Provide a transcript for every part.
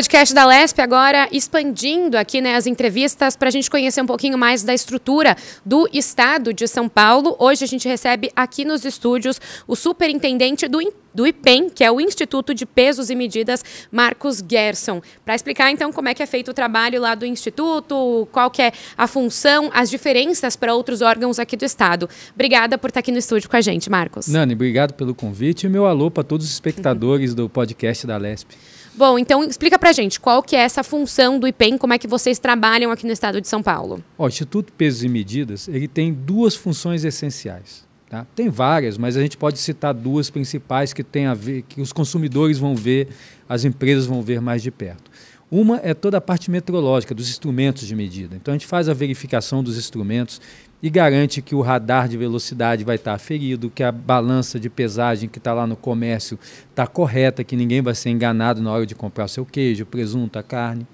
podcast da LESP agora expandindo aqui né, as entrevistas para a gente conhecer um pouquinho mais da estrutura do Estado de São Paulo. Hoje a gente recebe aqui nos estúdios o superintendente do do IPEM, que é o Instituto de Pesos e Medidas, Marcos Gerson, para explicar então como é que é feito o trabalho lá do instituto, qual que é a função, as diferenças para outros órgãos aqui do estado. Obrigada por estar tá aqui no estúdio com a gente, Marcos. Nani, obrigado pelo convite e meu alô para todos os espectadores do podcast da Lesp. Bom, então explica pra gente qual que é essa função do IPEM, como é que vocês trabalham aqui no estado de São Paulo. O Instituto Pesos e Medidas, ele tem duas funções essenciais. Tá? Tem várias, mas a gente pode citar duas principais que tem a ver, que os consumidores vão ver, as empresas vão ver mais de perto. Uma é toda a parte metrológica dos instrumentos de medida. Então a gente faz a verificação dos instrumentos, e garante que o radar de velocidade vai estar tá ferido, que a balança de pesagem que está lá no comércio está correta, que ninguém vai ser enganado na hora de comprar o seu queijo, presunto, a carne.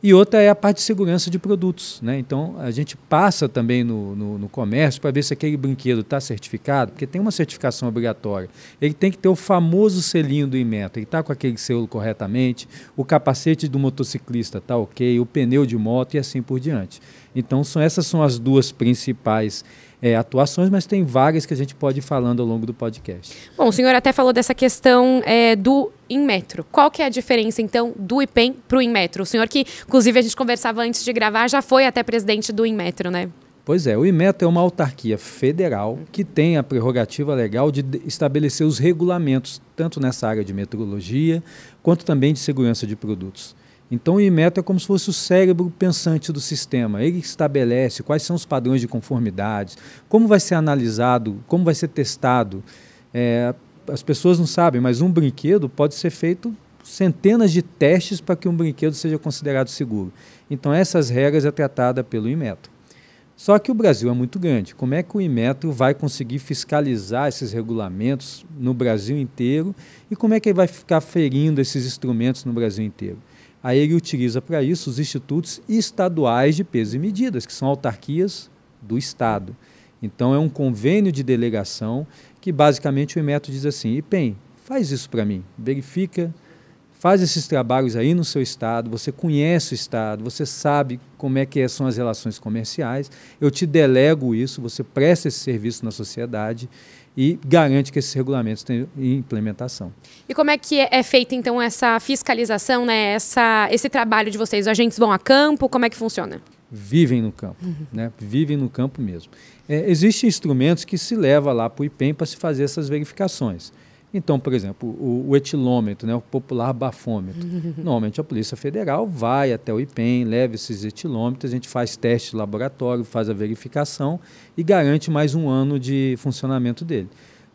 E outra é a parte de segurança de produtos. Né? Então, a gente passa também no, no, no comércio para ver se aquele brinquedo está certificado, porque tem uma certificação obrigatória. Ele tem que ter o famoso selinho do inmetro. ele está com aquele selo corretamente, o capacete do motociclista está ok, o pneu de moto e assim por diante. Então, são, essas são as duas principais é, atuações, mas tem vagas que a gente pode ir falando ao longo do podcast. Bom, o senhor até falou dessa questão é, do Inmetro. Qual que é a diferença, então, do IPEM para o Inmetro? O senhor que, inclusive, a gente conversava antes de gravar, já foi até presidente do Inmetro, né? Pois é, o IMETRO é uma autarquia federal que tem a prerrogativa legal de estabelecer os regulamentos, tanto nessa área de metrologia, quanto também de segurança de produtos. Então o IMETO é como se fosse o cérebro pensante do sistema. Ele estabelece quais são os padrões de conformidade, como vai ser analisado, como vai ser testado. É, as pessoas não sabem, mas um brinquedo pode ser feito centenas de testes para que um brinquedo seja considerado seguro. Então essas regras é tratada pelo IMETO. Só que o Brasil é muito grande. Como é que o IMETRO vai conseguir fiscalizar esses regulamentos no Brasil inteiro e como é que ele vai ficar ferindo esses instrumentos no Brasil inteiro? Aí ele utiliza para isso os institutos estaduais de peso e medidas, que são autarquias do Estado. Então é um convênio de delegação que basicamente o método diz assim: IPEM, faz isso para mim, verifica, faz esses trabalhos aí no seu estado, você conhece o estado, você sabe como é que é, são as relações comerciais, eu te delego isso, você presta esse serviço na sociedade e garante que esses regulamentos tenham implementação. E como é que é, é feita então essa fiscalização, né? Essa, esse trabalho de vocês? Os agentes vão a campo? Como é que funciona? Vivem no campo, uhum. né? Vivem no campo mesmo. É, existem instrumentos que se leva lá para o IPEM para se fazer essas verificações. Então, por exemplo, o, o etilômetro, né, o popular bafômetro. Normalmente a Polícia Federal vai até o IPEM, leva esses etilômetros, a gente faz teste de laboratório, faz a verificação e garante mais um ano de funcionamento dele.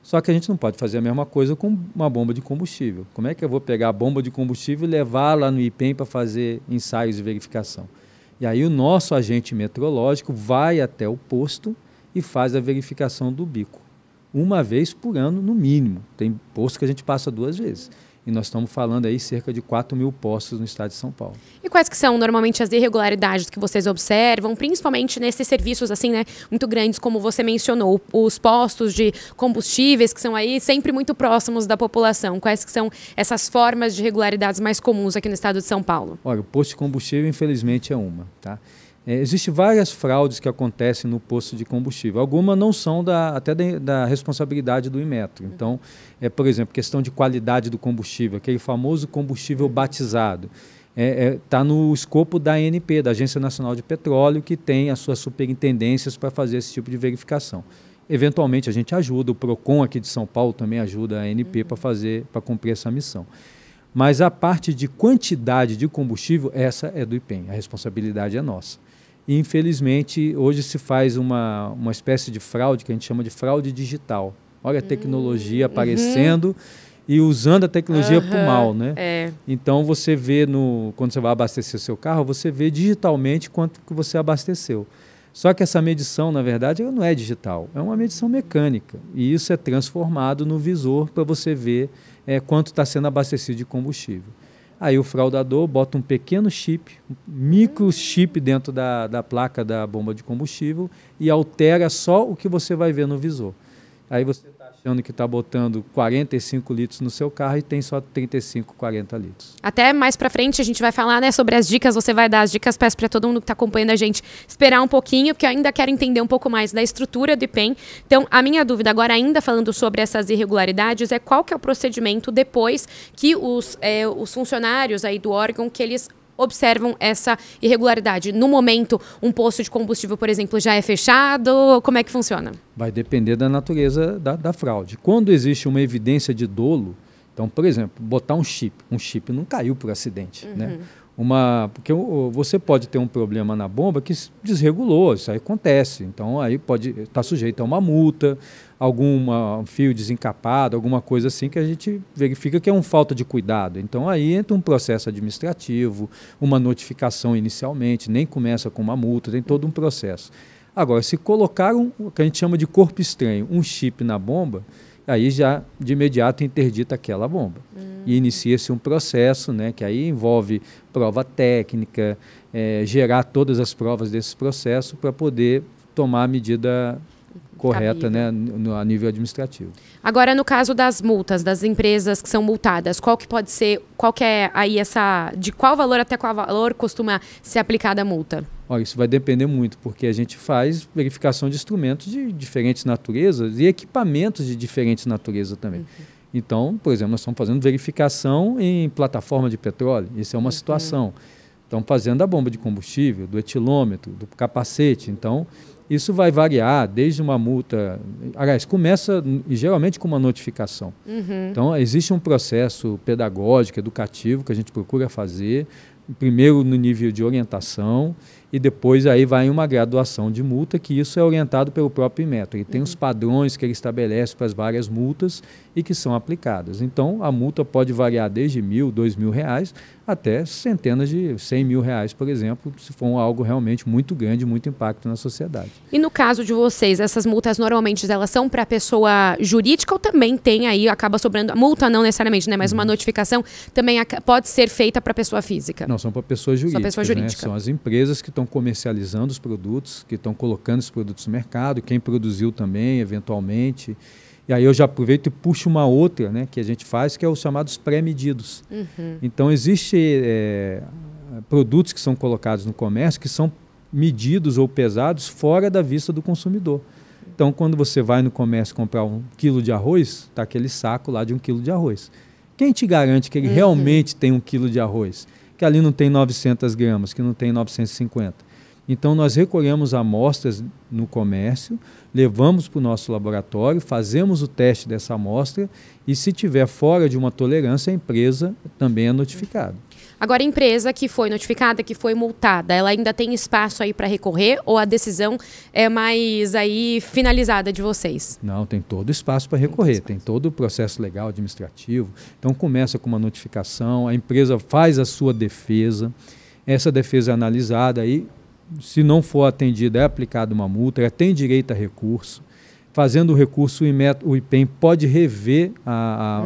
Só que a gente não pode fazer a mesma coisa com uma bomba de combustível. Como é que eu vou pegar a bomba de combustível e levar lá no IPEM para fazer ensaios de verificação? E aí o nosso agente meteorológico vai até o posto e faz a verificação do bico uma vez por ano, no mínimo. Tem posto que a gente passa duas vezes. E nós estamos falando aí cerca de 4 mil postos no estado de São Paulo. E quais que são normalmente as irregularidades que vocês observam, principalmente nesses serviços assim, né, muito grandes, como você mencionou, os postos de combustíveis que são aí sempre muito próximos da população. Quais que são essas formas de irregularidades mais comuns aqui no estado de São Paulo? Olha, o posto de combustível, infelizmente, é uma, tá? É, Existem várias fraudes que acontecem no posto de combustível. Algumas não são da, até da, da responsabilidade do Imetro uhum. Então, é, por exemplo, questão de qualidade do combustível, aquele famoso combustível uhum. batizado está é, é, tá no escopo da ANP, da Agência Nacional de Petróleo, que tem as suas superintendências para fazer esse tipo de verificação. Eventualmente a gente ajuda, o PROCON aqui de São Paulo também ajuda a ANP uhum. para fazer, para cumprir essa missão. Mas a parte de quantidade de combustível, essa é do IPEM, a responsabilidade é nossa. E, infelizmente, hoje se faz uma, uma espécie de fraude que a gente chama de fraude digital. Olha a tecnologia hum, uhum. aparecendo e usando a tecnologia uhum. para o mal, né? É. Então você vê no quando você vai abastecer seu carro, você vê digitalmente quanto que você abasteceu. Só que essa medição, na verdade, não é digital, é uma medição mecânica e isso é transformado no visor para você ver é, quanto está sendo abastecido de combustível. Aí o fraudador bota um pequeno chip, um microchip dentro da, da placa da bomba de combustível e altera só o que você vai ver no visor. Aí você está achando que está botando 45 litros no seu carro e tem só 35, 40 litros. Até mais para frente a gente vai falar né, sobre as dicas, você vai dar as dicas, peço para todo mundo que está acompanhando a gente esperar um pouquinho, porque eu ainda quero entender um pouco mais da estrutura do IPEM. Então, a minha dúvida agora, ainda falando sobre essas irregularidades, é qual que é o procedimento depois que os, é, os funcionários aí do órgão, que eles observam essa irregularidade? No momento, um posto de combustível, por exemplo, já é fechado? Como é que funciona? Vai depender da natureza da, da fraude. Quando existe uma evidência de dolo, então, por exemplo, botar um chip. Um chip não caiu por acidente, uhum. né? Uma, porque você pode ter um problema na bomba que desregulou, isso aí acontece. Então, aí pode estar tá sujeito a uma multa, algum ah, um fio desencapado, alguma coisa assim que a gente verifica que é uma falta de cuidado. Então aí entra um processo administrativo, uma notificação inicialmente, nem começa com uma multa, tem todo um processo. Agora, se colocaram o que a gente chama de corpo estranho, um chip na bomba, aí já de imediato interdita aquela bomba. Hum. E inicia-se um processo, né, que aí envolve prova técnica, é, gerar todas as provas desse processo para poder tomar a medida correta né, no, a nível administrativo. Agora, no caso das multas, das empresas que são multadas, qual que pode ser, qual que é aí essa, de qual valor até qual valor costuma ser aplicada a multa? Olha, isso vai depender muito, porque a gente faz verificação de instrumentos de diferentes naturezas e equipamentos de diferentes naturezas também. Uhum. Então, por exemplo, nós estamos fazendo verificação em plataforma de petróleo, isso é uma uhum. situação. Estamos fazendo a bomba de combustível, do etilômetro, do capacete, então... Isso vai variar desde uma multa. Aliás, começa geralmente com uma notificação. Uhum. Então, existe um processo pedagógico, educativo que a gente procura fazer, primeiro no nível de orientação e depois aí vai uma graduação de multa, que isso é orientado pelo próprio metro. Ele tem uhum. os padrões que ele estabelece para as várias multas e que são aplicadas. Então, a multa pode variar desde mil, dois mil reais, até centenas de 100 mil reais, por exemplo, se for algo realmente muito grande, muito impacto na sociedade. E no caso de vocês, essas multas normalmente elas são para pessoa jurídica ou também tem aí, acaba sobrando, a multa não necessariamente, né, mas uma uhum. notificação também pode ser feita para pessoa física? Não, são para pessoa jurídica. pessoa né? jurídica. Né? São as empresas que estão comercializando os produtos, que estão colocando os produtos no mercado, quem produziu também, eventualmente. E aí eu já aproveito e puxo uma outra, né, que a gente faz, que é os chamados pré-medidos. Uhum. Então, existe é, produtos que são colocados no comércio que são medidos ou pesados fora da vista do consumidor. Então, quando você vai no comércio comprar um quilo de arroz, está aquele saco lá de um quilo de arroz. Quem te garante que ele uhum. realmente tem um quilo de arroz? Que ali não tem 900 gramas, que não tem 950? Então, nós recolhemos amostras no comércio, levamos para o nosso laboratório, fazemos o teste dessa amostra e, se tiver fora de uma tolerância, a empresa também é notificada. Agora, a empresa que foi notificada, que foi multada, ela ainda tem espaço aí para recorrer ou a decisão é mais aí finalizada de vocês? Não, tem todo espaço para recorrer, tem, tem todo o processo legal, administrativo. Então, começa com uma notificação, a empresa faz a sua defesa, essa defesa é analisada aí se não for atendida, é aplicada uma multa, ela tem direito a recurso. Fazendo o recurso, o, IMET, o IPEM pode rever a, a,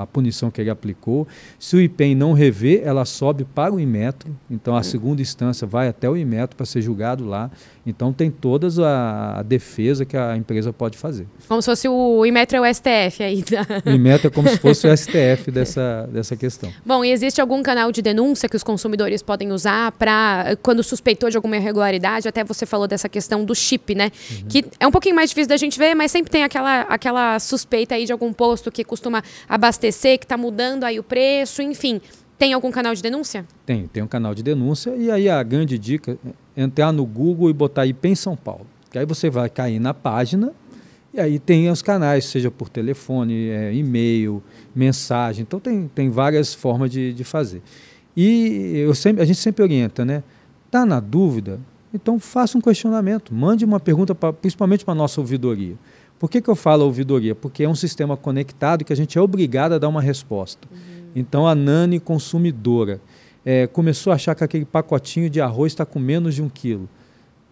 a, a, punição que ele aplicou. Se o IPEM não rever, ela sobe para o IMETRO. Então, a hum. segunda instância vai até o IMETRO para ser julgado lá. Então tem todas a, a, defesa que a empresa pode fazer. Como se fosse o Inmetro é o STF aí. Né? O Inmetro é como se fosse o STF dessa, dessa questão. Bom, e existe algum canal de denúncia que os consumidores podem usar para, quando suspeitou de alguma irregularidade, até você falou dessa questão do chip, né? Uhum. Que é um pouquinho mais difícil da gente ver, mas sempre tem aquela, aquela suspeita aí de algum posto que costuma abastecer, que está mudando aí o preço, enfim. Tem algum canal de denúncia? Tem, tem um canal de denúncia. E aí a grande dica entrar no Google e botar IPEM São Paulo. Que aí você vai cair na página e aí tem os canais, seja por telefone, é, e-mail, mensagem. Então tem, tem várias formas de, de fazer. E eu sempre, a gente sempre orienta, né? Está na dúvida? Então faça um questionamento, mande uma pergunta, pra, principalmente para a nossa ouvidoria. Por que, que eu falo ouvidoria? Porque é um sistema conectado que a gente é obrigado a dar uma resposta. Uhum. Então a Nani consumidora é, começou a achar que aquele pacotinho de arroz está com menos de um quilo.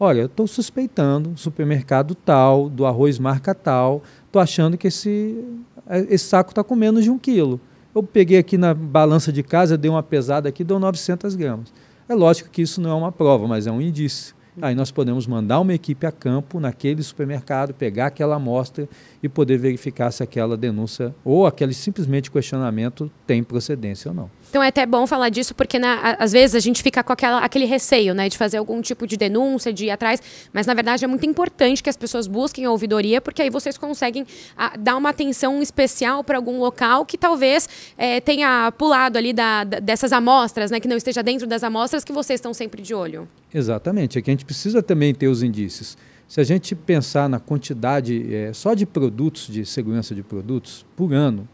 Olha, eu estou suspeitando, supermercado tal, do arroz marca tal, estou achando que esse, é, esse saco está com menos de um quilo. Eu peguei aqui na balança de casa, dei uma pesada aqui, deu 900 gramas. É lógico que isso não é uma prova, mas é um indício. Aí nós podemos mandar uma equipe a campo naquele supermercado, pegar aquela amostra e poder verificar se aquela denúncia ou aquele simplesmente questionamento tem procedência ou não. Então é até bom falar disso, porque na, né, às vezes a gente fica com aquela, aquele receio, né? De fazer algum tipo de denúncia, de ir atrás. Mas, na verdade, é muito importante que as pessoas busquem a ouvidoria, porque aí vocês conseguem a, ah, dar uma atenção especial para algum local que talvez é, tenha pulado ali da, da, dessas amostras, né? Que não esteja dentro das amostras que vocês estão sempre de olho. Exatamente. É que a gente precisa também ter os indícios. Se a gente pensar na quantidade é, só de produtos, de segurança de produtos, por ano,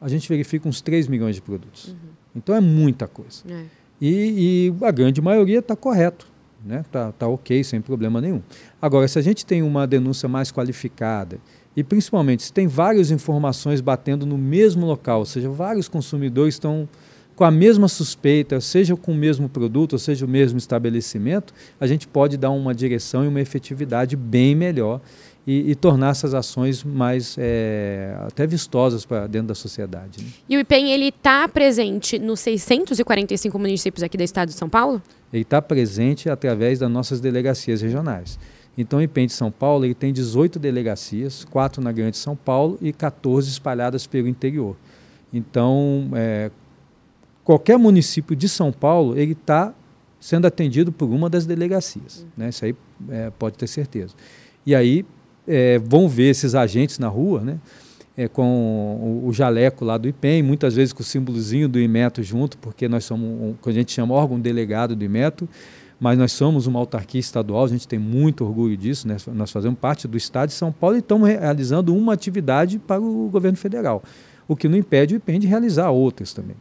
a gente verifica uns 3 milhões de produtos. Uhum. Então é muita coisa. É. E, e, a grande maioria está correto, está né? Tá, tá ok, sem problema nenhum. Agora, se a gente tem uma denúncia mais qualificada, e principalmente se tem várias informações batendo no mesmo local, ou seja, vários consumidores estão com a mesma suspeita, seja com o mesmo produto, ou seja o mesmo estabelecimento, a gente pode dar uma direção e uma efetividade bem melhor e, e tornar essas ações mais é, até vistosas para dentro da sociedade. Né? E o IPEM ele está presente nos 645 municípios aqui do estado de São Paulo? Ele está presente através das nossas delegacias regionais. Então, o IPEM de São Paulo ele tem 18 delegacias, 4 na Grande São Paulo e 14 espalhadas pelo interior. Então, é, qualquer município de São Paulo ele está sendo atendido por uma das delegacias. Né? Isso aí é, pode ter certeza. E aí, é, vão ver esses agentes na rua, né? É, com o, o, jaleco lá do IPEM, muitas vezes com o símbolozinho do IMETO junto, porque nós somos, um, que a gente chama órgão delegado do IMETO, mas nós somos uma autarquia estadual, a gente tem muito orgulho disso, né? nós fazemos parte do Estado de São Paulo e estamos realizando uma atividade para o governo federal, o que não impede o IPEM de realizar outras também.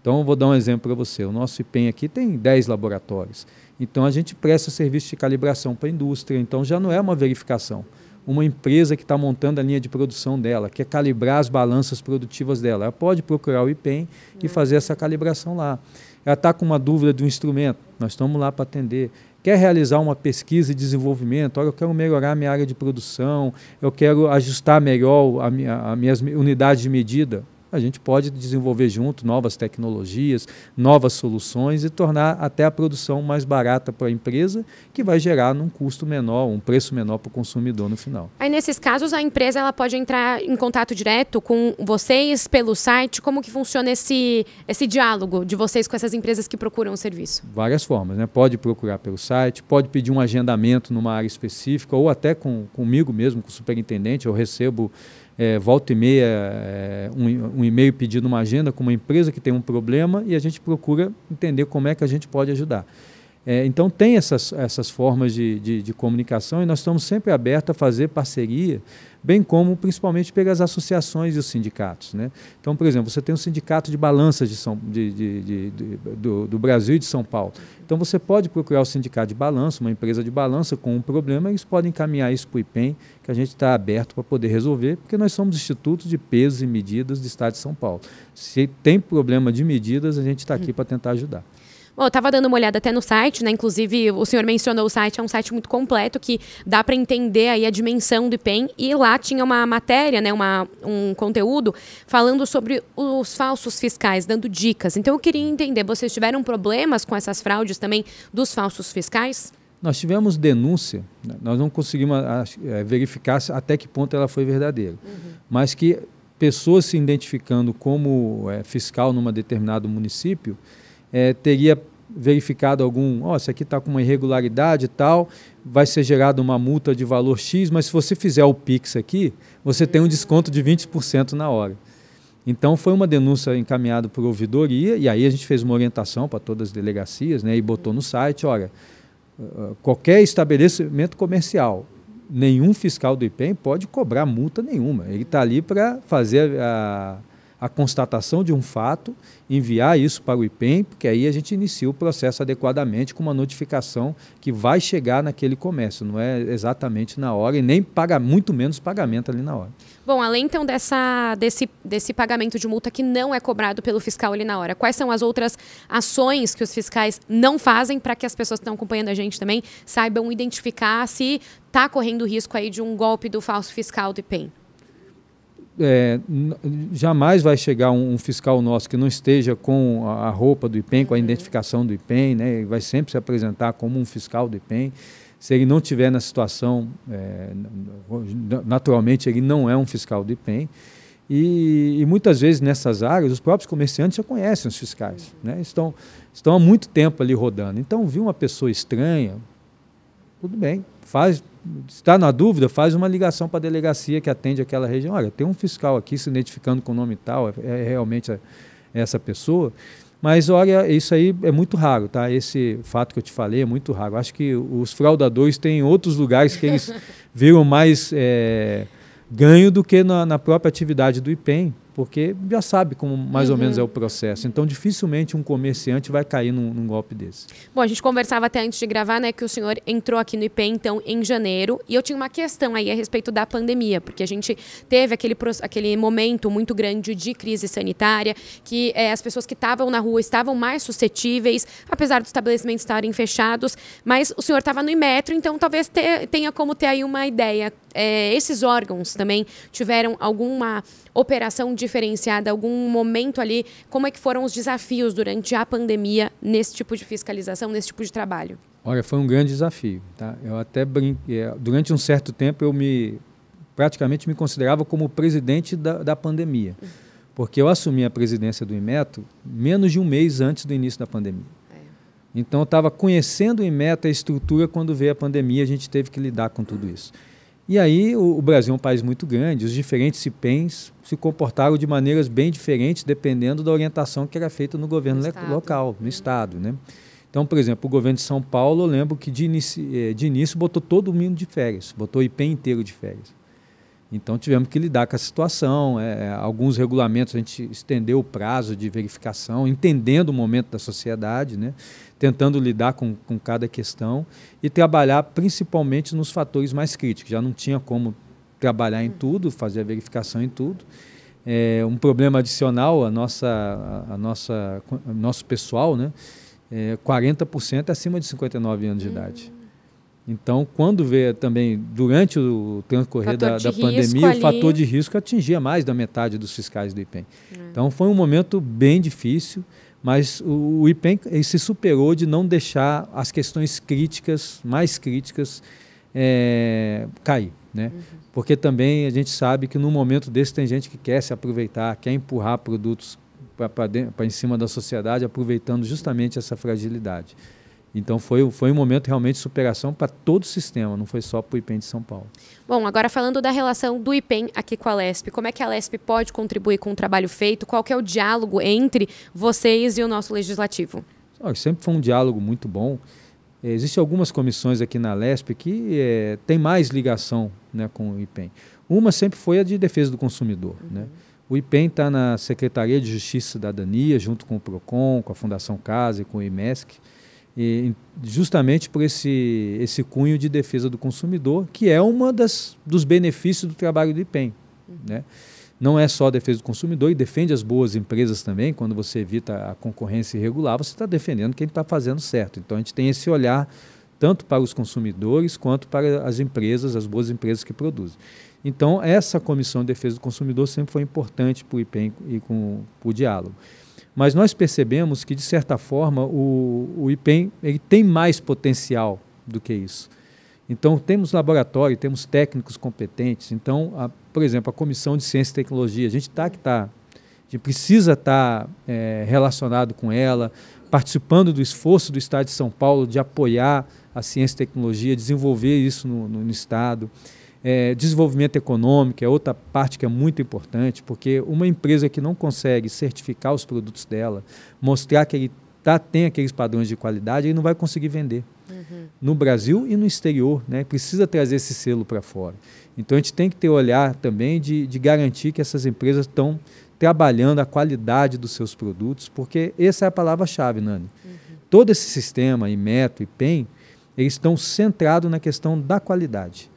Então, eu vou dar um exemplo para você. O nosso IPEM aqui tem 10 laboratórios. Então, a gente presta serviço de calibração para a indústria. Então, já não é uma verificação uma empresa que está montando a linha de produção dela, quer é calibrar as balanças produtivas dela. Ela pode procurar o IPEM uhum. e hum. fazer essa calibração lá. Ela está com uma dúvida de um instrumento, nós estamos lá para atender. Quer realizar uma pesquisa e desenvolvimento? Olha, eu quero melhorar a minha área de produção, eu quero ajustar melhor a minha, as minhas unidades de medida a gente pode desenvolver junto novas tecnologias, novas soluções e tornar até a produção mais barata para a empresa, que vai gerar num custo menor, um preço menor para o consumidor no final. Aí nesses casos a empresa ela pode entrar em contato direto com vocês pelo site, como que funciona esse esse diálogo de vocês com essas empresas que procuram o serviço? Várias formas, né? Pode procurar pelo site, pode pedir um agendamento numa área específica ou até com comigo mesmo, com o superintendente, eu recebo é, volta e meia, é, um, um e-mail pedindo uma agenda com uma empresa que tem um problema e a gente procura entender como é que a gente pode ajudar. É, então tem essas, essas formas de, de, de, comunicação e nós estamos sempre abertos a fazer parceria, bem como principalmente pelas associações e os sindicatos. Né? Então, por exemplo, você tem um sindicato de balanças de São, de, do, do, Brasil e de São Paulo. Então você pode procurar o sindicato de balança uma empresa de balança com um problema, eles podem encaminhar isso para o IPEM, que a gente está aberto para poder resolver, porque nós somos institutos de pesos e medidas do Estado de São Paulo. Se tem problema de medidas, a gente está hum. aqui para tentar ajudar. Bom, eu estava dando uma olhada até no site, né? Inclusive, o senhor mencionou o site, é um site muito completo que dá para entender aí a dimensão do IPEM. E lá tinha uma matéria, né? Uma, um conteúdo falando sobre os falsos fiscais, dando dicas. Então, eu queria entender, vocês tiveram problemas com essas fraudes também dos falsos fiscais? Nós tivemos denúncia, né? nós não conseguimos é, verificar até que ponto ela foi verdadeira, uhum. mas que pessoas se identificando como é, fiscal numa determinado município é, teria verificado algum, ó, oh, aqui está com uma irregularidade e tal, vai ser gerada uma multa de valor X, mas se você fizer o Pix aqui, você tem um desconto de 20% na hora. Então foi uma denúncia encaminhada por ouvidoria, e aí a gente fez uma orientação para todas as delegacias, né, e botou no site, olha, ah, ah, qualquer estabelecimento comercial, nenhum fiscal do IPEM pode cobrar multa nenhuma. Ele está ali para fazer a a constatação de um fato, enviar isso para o IPEM, porque aí a gente inicia o processo adequadamente com uma notificação que vai chegar naquele comércio, não é exatamente na hora e nem paga muito menos pagamento ali na hora. Bom, além então dessa, desse, desse pagamento de multa que não é cobrado pelo fiscal ali na hora, quais são as outras ações que os fiscais não fazem para que as pessoas que estão acompanhando a gente também saibam identificar se está correndo risco aí de um golpe do falso fiscal do IPEM? é, jamais vai chegar um, um, fiscal nosso que não esteja com a, a roupa do IPEM, com a uhum. identificação do IPEM, né? Ele vai sempre se apresentar como um fiscal do IPEM. Se ele não tiver na situação, é, naturalmente ele não é um fiscal do IPEM. E, e, muitas vezes nessas áreas os próprios comerciantes já conhecem os fiscais, uhum. né? estão, estão há muito tempo ali rodando. Então, viu uma pessoa estranha, tudo bem, faz, está na dúvida, faz uma ligação para a delegacia que atende aquela região. Olha, tem um fiscal aqui se identificando com o nome tal, é, é realmente é essa pessoa. Mas olha, isso aí é muito raro, tá? Esse fato que eu te falei é muito raro. Acho que os fraudadores têm outros lugares que eles viram mais é, ganho do que na, na própria atividade do IPEM porque já sabe como mais uhum. ou menos é uhum. o processo. Então, dificilmente um comerciante vai cair num, num, golpe desse. Bom, a gente conversava até antes de gravar, né, que o senhor entrou aqui no IP, então, em janeiro, e eu tinha uma questão aí a respeito da pandemia, porque a gente teve aquele, aquele momento muito grande de crise sanitária, que é, as pessoas que estavam na rua estavam mais suscetíveis, apesar dos estabelecimentos estarem fechados, mas o senhor estava no Imetro, então talvez te, tenha como ter aí uma ideia é, esses órgãos também tiveram alguma operação diferenciada, algum momento ali? Como é que foram os desafios durante a pandemia nesse tipo de fiscalização, nesse tipo de trabalho? Olha, foi um grande desafio. Tá? Eu até é, Durante um certo tempo eu me praticamente me considerava como presidente da, da pandemia, porque eu assumi a presidência do Imeto menos de um mês antes do início da pandemia. É. Então, eu estava conhecendo o meta a estrutura quando veio a pandemia, a gente teve que lidar com tudo isso. E aí o, o Brasil é um país muito grande, os diferentes ipens se comportaram de maneiras bem diferentes dependendo da orientação que era feita no governo no le- local, no uhum. Estado. Né? Então, por exemplo, o governo de São Paulo, eu lembro que de início, eh, de início botou todo mundo de férias, botou o IPEM inteiro de férias. Então tivemos que lidar com a situação. É, alguns regulamentos a gente estendeu o prazo de verificação, entendendo o momento da sociedade, né? tentando lidar com, com cada questão e trabalhar principalmente nos fatores mais críticos. Já não tinha como trabalhar em tudo, fazer a verificação em tudo. É, um problema adicional, a nossa, a nossa, nosso pessoal, né? É, 40% é acima de 59 anos de idade. Então, quando vê também, durante o transcorrer da, da pandemia, ali... o fator de risco atingia mais da metade dos fiscais do IPEM. É. Então, foi um momento bem difícil, mas o, o IPEM se superou de não deixar as questões críticas, mais críticas, é, cair. Né? Uhum. Porque também a gente sabe que num momento desse tem gente que quer se aproveitar, quer empurrar produtos para em cima da sociedade, aproveitando justamente essa fragilidade. Então foi, foi um momento realmente de superação para todo o sistema, não foi só para o IPEM de São Paulo. Bom, agora falando da relação do IPEM aqui com a LESP, como é que a LESP pode contribuir com o trabalho feito? Qual que é o diálogo entre vocês e o nosso legislativo? sempre foi um diálogo muito bom. Eh, existem algumas comissões aqui na LESP que é, tem mais ligação né, com o IPEM. Uma sempre foi a de defesa do consumidor. Uhum. Né? O IPEM está na Secretaria de Justiça e Cidadania, junto com o PROCON, com a Fundação Casa e com o IMESC. E justamente por esse, esse cunho de defesa do consumidor, que é um dos benefícios do trabalho do IPEM. Uhum. Né? Não é só a defesa do consumidor, e defende as boas empresas também. Quando você evita a concorrência irregular, você está defendendo quem está fazendo certo. Então a gente tem esse olhar tanto para os consumidores quanto para as empresas, as boas empresas que produzem. Então, essa comissão de defesa do consumidor sempre foi importante para o IPEM e com o diálogo. Mas nós percebemos que, de certa forma, o, o IPEM ele tem mais potencial do que isso. Então, temos laboratório, temos técnicos competentes. Então, a, por exemplo, a Comissão de Ciência e Tecnologia, a gente está que está, a gente precisa estar tá, é, relacionado com ela, participando do esforço do Estado de São Paulo de apoiar a ciência e tecnologia, desenvolver isso no, no Estado. É, desenvolvimento econômico é outra parte que é muito importante, porque uma empresa que não consegue certificar os produtos dela, mostrar que ele tá, tem aqueles padrões de qualidade, ele não vai conseguir vender. Uhum. No Brasil e no exterior, né? precisa trazer esse selo para fora. Então a gente tem que ter olhar também de, de garantir que essas empresas estão trabalhando a qualidade dos seus produtos, porque essa é a palavra-chave, Nani. Uhum. Todo esse sistema, IMETO e PEN, eles estão centrados na questão da qualidade.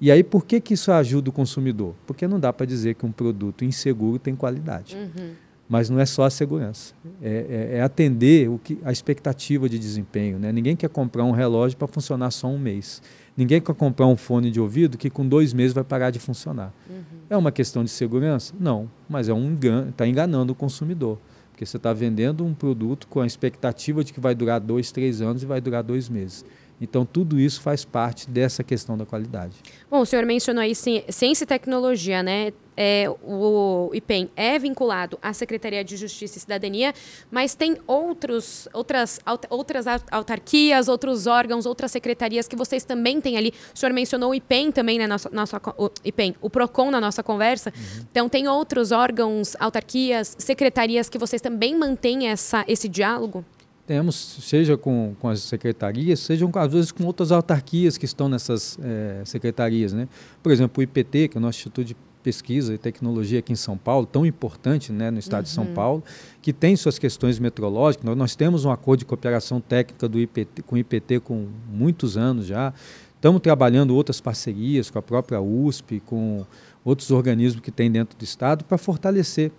E aí, por que, que isso ajuda o consumidor? Porque não dá para dizer que um produto inseguro tem qualidade. Uhum. Mas não é só a segurança. É, é, é, atender o que, a expectativa de desempenho. Né? Ninguém quer comprar um relógio para funcionar só um mês. Ninguém quer comprar um fone de ouvido que com dois meses vai parar de funcionar. Uhum. É uma questão de segurança? Não, mas é um engano, está enganando o consumidor. Porque você está vendendo um produto com a expectativa de que vai durar dois, três anos e vai durar dois meses. Então, tudo isso faz parte dessa questão da qualidade. Bom, o senhor mencionou aí ciência e tecnologia, né? É, o IPEM é vinculado à Secretaria de Justiça e Cidadania, mas tem outros, outras, outras autarquias, outros órgãos, outras secretarias que vocês também têm ali. O senhor mencionou o IPEM também na nossa, nossa o IPEM, o PROCON na nossa conversa. Uhum. Então tem outros órgãos, autarquias, secretarias que vocês também mantêm essa, esse diálogo? temos, seja com, com as secretarias, sejam às vezes com outras autarquias que estão nessas é, secretarias. Né? Por exemplo, o IPT, que é o nosso Instituto de Pesquisa e Tecnologia aqui em São Paulo, tão importante né, no estado uhum. de São uhum. Paulo, que tem suas questões metrológicas. Nós, nós temos um acordo de cooperação técnica do IPT, com o IPT com muitos anos já. Estamos trabalhando outras parcerias com a própria USP, com outros organismos que tem dentro do Estado, para fortalecer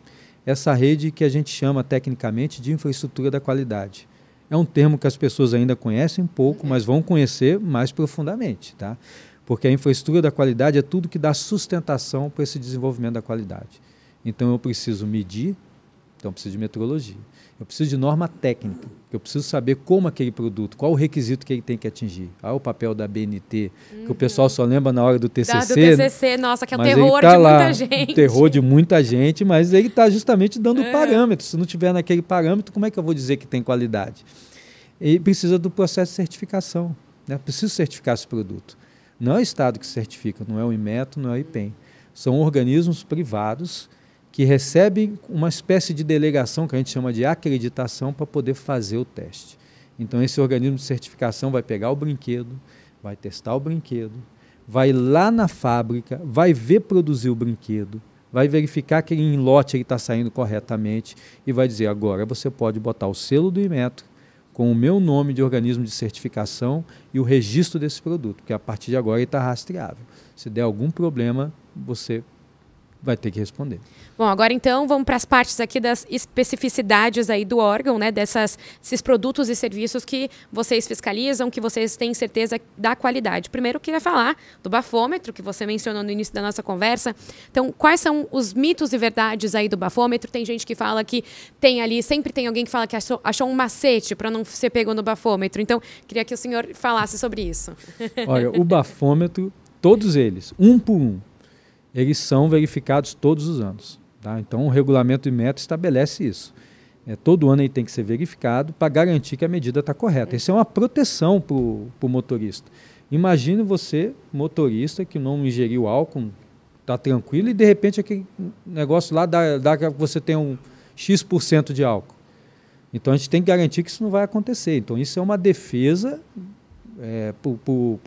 essa rede que a gente chama tecnicamente de infraestrutura da qualidade é um termo que as pessoas ainda conhecem pouco, mas vão conhecer mais profundamente, tá? Porque a infraestrutura da qualidade é tudo que dá sustentação para esse desenvolvimento da qualidade. Então eu preciso medir, então preciso de metrologia. Eu preciso de norma técnica. Eu preciso saber como aquele produto, qual o requisito que ele tem que atingir. Olha ah, o papel da BNT, uhum. que o uhum. pessoal só lembra na hora do TCC. Da, do TCC, né? nossa, que é o terror tá de lá, muita gente. terror de muita gente, mas ele está justamente dando é. parâmetros. Se não tiver naquele parâmetro, como é que eu vou dizer que tem qualidade? E precisa do processo de certificação. Né? Preciso certificar esse produto. Não é o Estado que certifica, não é o IMETO, não é o IPEM. São organismos privados que recebem uma espécie de delegação que a gente chama de acreditação para poder fazer o teste. Então, esse organismo de certificação vai pegar o brinquedo, vai testar o brinquedo, vai lá na fábrica, vai ver produzir o brinquedo, vai verificar que em lote ele está saindo corretamente e vai dizer: agora você pode botar o selo do Imetro com o meu nome de organismo de certificação e o registro desse produto, porque a partir de agora ele está rastreável. Se der algum problema, você vai ter que responder. Bom, agora então vamos para as partes aqui das especificidades aí do órgão, né? Dessas, esses produtos e serviços que vocês fiscalizam, que vocês têm certeza da qualidade. Primeiro, eu queria falar do bafômetro, que você mencionou no início da nossa conversa. Então, quais são os mitos e verdades aí do bafômetro? Tem gente que fala que tem ali, sempre tem alguém que fala que achou, achou um macete para não ser pego no bafômetro. Então, queria que o senhor falasse sobre isso. Olha, o bafômetro, todos eles, um por um, eles são verificados todos os anos. Tá? Então, o regulamento de meta estabelece isso. É, todo ano ele tem que ser verificado para garantir que a medida está correta. Isso é uma proteção para o motorista. Imagine você, motorista, que não ingeriu álcool, está tranquilo, e de repente aquele negócio lá dá, dá que você tem um X% de álcool. Então a gente tem que garantir que isso não vai acontecer. Então isso é uma defesa é, para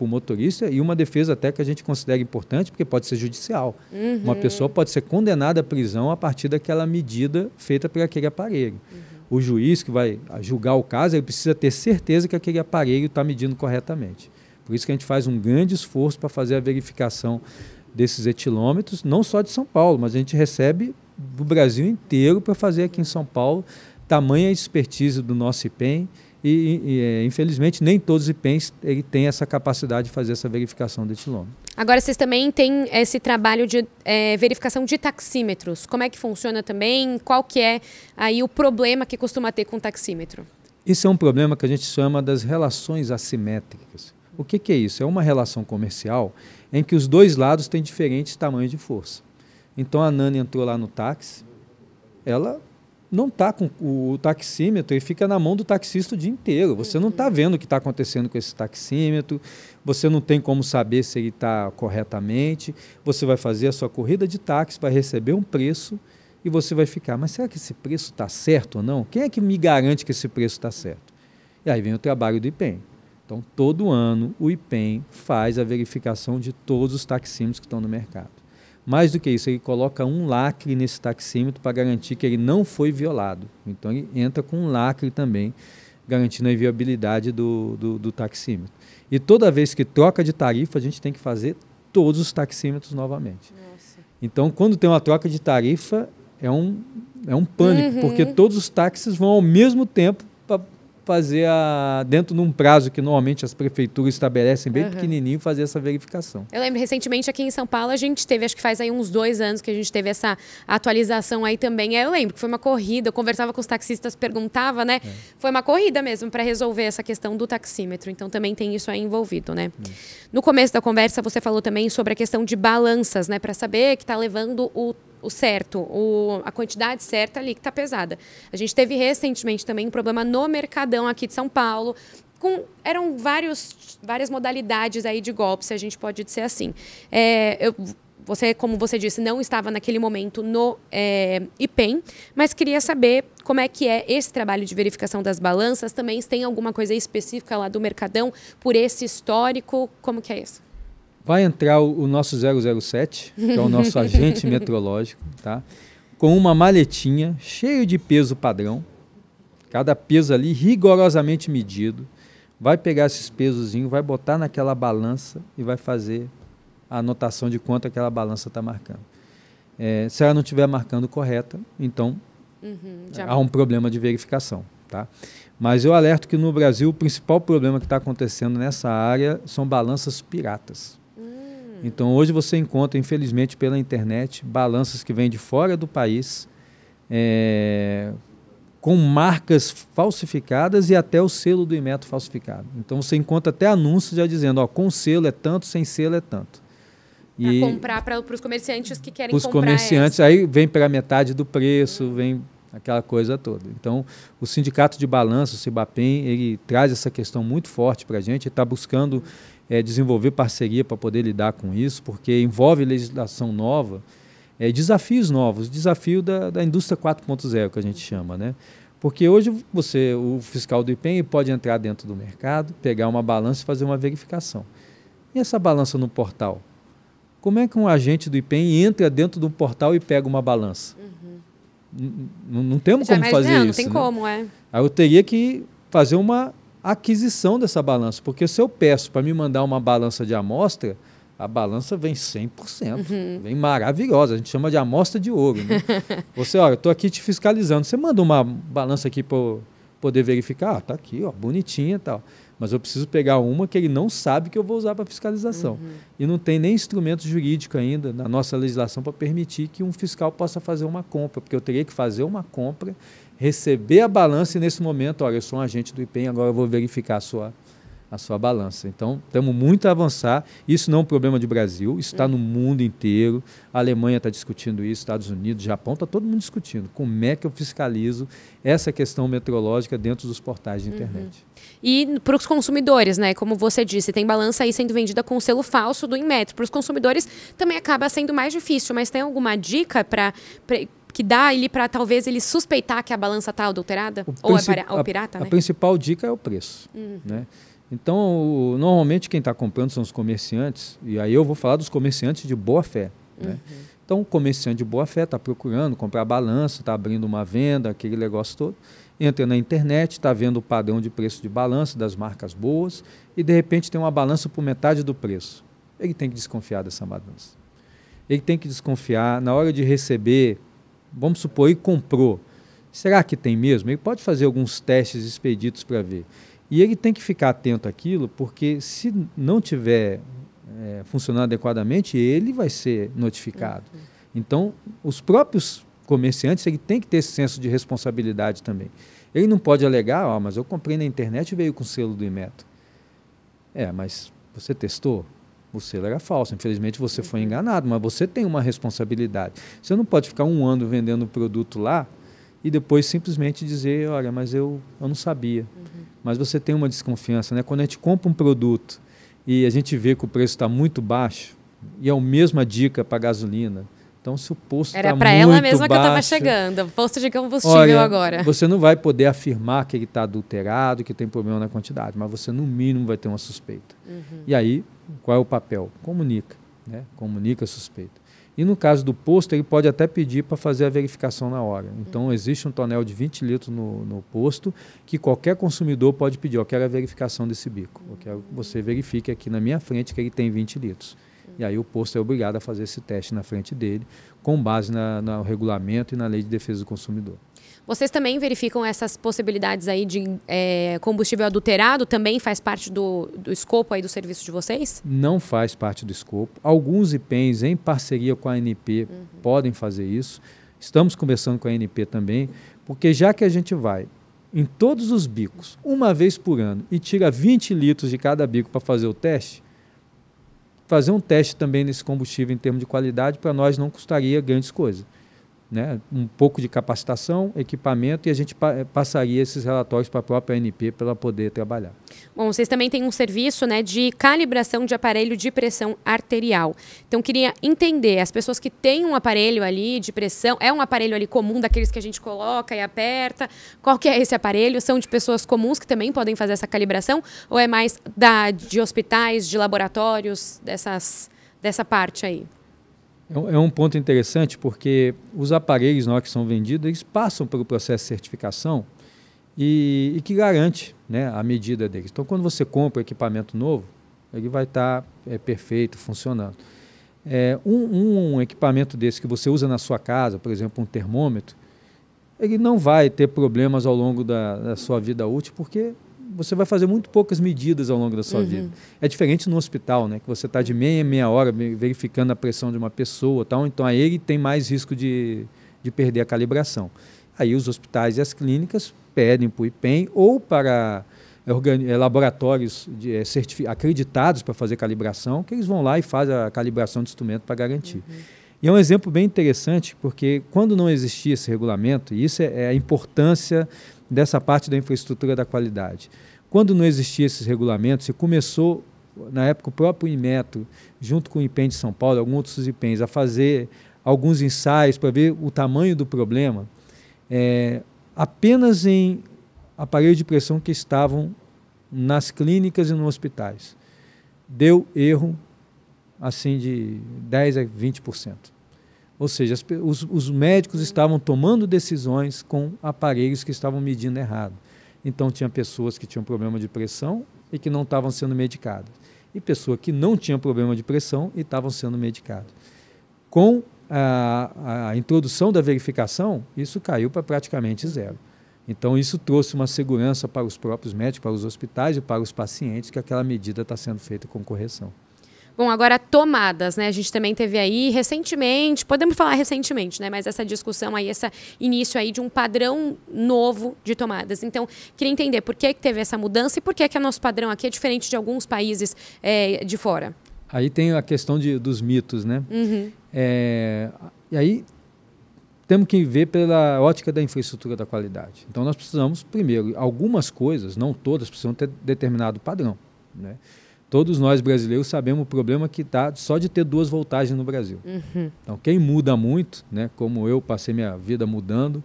o motorista e uma defesa até que a gente considera importante, porque pode ser judicial. Uhum. Uma pessoa pode ser condenada à prisão a partir daquela medida feita por aquele aparelho. Uhum. O juiz que vai ah, julgar o caso, ele precisa ter certeza que aquele aparelho está medindo corretamente. Por isso que a gente faz um grande esforço para fazer a verificação desses etilômetros, não só de São Paulo, mas a gente recebe do Brasil inteiro para fazer aqui em São Paulo, tamanha expertise do nosso IPEM, e, e é, infelizmente, nem todos os IPENs têm essa capacidade de fazer essa verificação do etilômetro. Agora, vocês também têm esse trabalho de é, verificação de taxímetros. Como é que funciona também? Qual que é aí o problema que costuma ter com o taxímetro? Isso é um problema que a gente chama das relações assimétricas. O que, que é isso? É uma relação comercial em que os dois lados têm diferentes tamanhos de força. Então a Nani entrou lá no táxi, ela não está com o taxímetro e fica na mão do taxista o dia inteiro. Você não está uhum. vendo o que está acontecendo com esse taxímetro, você não tem como saber se ele está corretamente. Você vai fazer a sua corrida de táxi, vai receber um preço e você vai ficar, mas será que esse preço está certo ou não? Quem é que me garante que esse preço está certo? E aí vem o trabalho do IPEM. Então, todo ano, o IPEM faz a verificação de todos os taxímetros que estão no mercado. Mais do que isso, ele coloca um lacre nesse taxímetro para garantir que ele não foi violado. Então ele entra com um lacre também, garantindo a inviabilidade do, do, do taxímetro. E toda vez que troca de tarifa, a gente tem que fazer todos os taxímetros novamente. Nossa. Então, quando tem uma troca de tarifa, é um, é um pânico, uhum. porque todos os táxis vão ao mesmo tempo fazer a, dentro de um prazo que normalmente as prefeituras estabelecem bem uhum. pequenininho, fazer essa verificação. Eu lembro recentemente aqui em São Paulo a gente teve, acho que faz aí uns dois anos que a gente teve essa atualização aí também. É, eu lembro que foi uma corrida, eu conversava com os taxistas, perguntava, né? É. Foi uma corrida mesmo para resolver essa questão do taxímetro. Então também tem isso aí envolvido, né? No começo da conversa você falou também sobre a questão de balanças, né? Para saber que está levando o o certo, o, a quantidade certa ali que está pesada. A gente teve recentemente também um problema no Mercadão aqui de São Paulo, com, eram vários, várias modalidades aí de golpe, se a gente pode dizer assim. É, eu, você, como você disse, não estava naquele momento no é, IPEM, mas queria saber como é que é esse trabalho de verificação das balanças, também se tem alguma coisa específica lá do Mercadão por esse histórico, como que é isso? vai entrar o, o nosso 007, que é o nosso agente metrológico, tá? com uma maletinha cheio de peso padrão, cada peso ali rigorosamente medido, vai pegar esses pesozinhos, vai botar naquela balança e vai fazer a anotação de quanto aquela balança está marcando. É, se ela não estiver marcando correta, então uhum, há um problema de verificação. Tá? Mas eu alerto que no Brasil o principal problema que está acontecendo nessa área são balanças piratas. Então hoje você encontra, infelizmente, pela internet, balanças que vêm de fora do país, é, com marcas falsificadas e até o selo do Imeto falsificado. Então você encontra até anúncios já dizendo, ó, com selo é tanto, sem selo é tanto. Para comprar para os comerciantes que querem os comprar. Os comerciantes essa. aí vem para metade do preço, uhum. vem aquela coisa toda. Então, o sindicato de balanças, o Cibapem, ele traz essa questão muito forte para a gente, está buscando uhum é, desenvolver parceria para poder lidar com isso, porque envolve legislação nova, é, desafios novos, desafio da, da indústria 4.0 que a gente chama, né? Porque hoje você, o fiscal do IPEM, pode entrar dentro do mercado, pegar uma balança e fazer uma verificação. E essa balança no portal? Como é que um agente do IPEM entra dentro do portal e pega uma balança? Uhum. Não, temos como fazer não, isso. Não tem né? como, é. Aí eu teria que fazer uma aquisição dessa balança. Porque se eu peço para me mandar uma balança de amostra, a balança vem 100%, uhum. vem maravilhosa. A gente chama de amostra de ouro. Né? Você, olha, eu estou aqui te fiscalizando. Você manda uma balança aqui para poder verificar? Ah, tá aqui, ó, bonitinha e tal mas eu preciso pegar uma que ele não sabe que eu vou usar para fiscalização. Uhum. E não tem nem instrumento jurídico ainda na nossa legislação para permitir que um fiscal possa fazer uma compra, porque eu teria que fazer uma compra, receber a balança e nesse momento, olha, eu sou um agente do IPEM, agora eu vou verificar a sua a sua balança. Então, estamos muito a avançar. Isso não é um problema de Brasil, está no mundo inteiro. A Alemanha está discutindo isso, Estados Unidos, Japão, está todo mundo discutindo. Como é que eu fiscalizo essa questão meteorológica dentro dos portais de uhum. internet? Uhum. E para os consumidores, né? Como você disse, tem balança aí sendo vendida com selo falso do Inmetro. Para os consumidores também acaba sendo mais difícil, mas tem alguma dica para que dá ele para talvez ele suspeitar que a balança está adulterada ou, é ou pirata? A, né? a, principal dica é o preço. Uhum. Né? Então, normalmente quem está comprando são os comerciantes, e aí eu vou falar dos comerciantes de boa fé. Né? Uhum. Então, o comerciante de boa fé está procurando comprar balanço, está abrindo uma venda, aquele negócio todo. Entra na internet, está vendo o padrão de preço de balanço das marcas boas e, de repente, tem uma balança por metade do preço. Ele tem que desconfiar dessa balança. Ele tem que desconfiar na hora de receber. Vamos supor, ele comprou. Será que tem mesmo? Ele pode fazer alguns testes expeditos para ver. E ele tem que ficar atento àquilo, porque se não tiver é, funcionando adequadamente, ele vai ser notificado. Uhum. Então, os próprios comerciantes ele tem que ter esse senso de responsabilidade também. Ele não pode alegar, oh, mas eu comprei na internet e veio com o selo do Inmetro. É, mas você testou? O selo era falso. Infelizmente você foi uhum. enganado, mas você tem uma responsabilidade. Você não pode ficar um ano vendendo o produto lá e depois simplesmente dizer, olha, mas eu, eu não sabia. Uhum mas você tem uma desconfiança, né? Quando a gente compra um produto e a gente vê que o preço está muito baixo, e é a mesma dica para gasolina. Então, se o posto Era tá para ela mesma baixo, que eu estava chegando, posto de combustível olha, agora. Você não vai poder afirmar que ele está adulterado, que tem problema na quantidade, mas você, no mínimo, vai ter uma suspeita. Uhum. E aí, qual é o papel? Comunica. Né? Comunica a suspeita. E no caso do posto, ele pode até pedir para fazer a verificação na hora. Então, existe um tonel de 20 litros no, no posto que qualquer consumidor pode pedir: eu quero a verificação desse bico, eu quero que você verifique aqui na minha frente que ele tem 20 litros. E aí o posto é obrigado a fazer esse teste na frente dele, com base na, no regulamento e na lei de defesa do consumidor. Vocês também verificam essas possibilidades aí de é, combustível adulterado? Também faz parte do, do escopo aí do serviço de vocês? Não faz parte do escopo. Alguns IPENs, em parceria com a ANP, uhum. podem fazer isso. Estamos conversando com a ANP também, porque já que a gente vai em todos os bicos, uma vez por ano, e tira 20 litros de cada bico para fazer o teste, fazer um teste também nesse combustível em termos de qualidade, para nós não custaria grandes coisas né, um pouco de capacitação, equipamento e a gente pa eh, passaria esses relatórios para a própria ANP para ela poder trabalhar. Bom, vocês também têm um serviço né, de calibração de aparelho de pressão arterial. Então, queria entender, as pessoas que têm um aparelho ali de pressão, é um aparelho ali comum, daqueles que a gente coloca e aperta, qual que é esse aparelho? São de pessoas comuns que também podem fazer essa calibração ou é mais da, de hospitais, de laboratórios, dessas, dessa parte aí? É, é um ponto interessante porque os aparelhos na hora que são vendidos, eles passam pelo processo de certificação e, e que garante né, a medida deles. Então, quando você compra equipamento novo, ele vai estar tá, é, perfeito, funcionando. É, um, um, equipamento desse que você usa na sua casa, por exemplo, um termômetro, ele não vai ter problemas ao longo da, da sua vida útil, porque você vai fazer muito poucas medidas ao longo da sua uhum. vida. É diferente no hospital, né? Que você está de meia meia hora verificando a pressão de uma pessoa, tal. Então aí ele tem mais risco de, de perder a calibração. Aí os hospitais e as clínicas pedem para o IPEM ou para eh, eh, laboratórios de, é, acreditados para fazer calibração, que eles vão lá e fazem a calibração do instrumento para garantir. Uhum. E é um exemplo bem interessante, porque quando não existia esse regulamento, e isso é, é a importância dessa parte da infraestrutura da qualidade. Quando não existiam esses regulamentos, se começou, na época, o próprio Inmetro, junto com o IPEN de São Paulo, alguns outros IPENs, a fazer alguns ensaios para ver o tamanho do problema, é, apenas em aparelhos de pressão que estavam nas clínicas e nos hospitais. Deu erro assim de 10 a 20%. Ou seja, as, os, os médicos estavam tomando decisões com aparelhos que estavam medindo errado. Então, tinha pessoas que tinham problema de pressão e que não estavam sendo medicadas. E pessoas que não tinham problema de pressão e estavam sendo medicadas. Com a, a introdução da verificação, isso caiu para praticamente zero. Então, isso trouxe uma segurança para os próprios médicos, para os hospitais e para os pacientes que aquela medida está sendo feita com correção. Bom, agora tomadas, né? A gente também teve aí recentemente, podemos falar recentemente, né? Mas essa discussão aí, esse início aí de um padrão novo de tomadas. Então, queria entender por que, que teve essa mudança e por que, que o nosso padrão aqui é diferente de alguns países é, de fora. Aí tem a questão de, dos mitos, né? Uhum. É, e aí temos que ver pela ótica da infraestrutura da qualidade. Então, nós precisamos, primeiro, algumas coisas, não todas, precisam ter determinado padrão, né? todos nós brasileiros sabemos o problema que está só de ter duas voltagens no Brasil. Uhum. Então, quem muda muito, né, como eu passei minha vida mudando,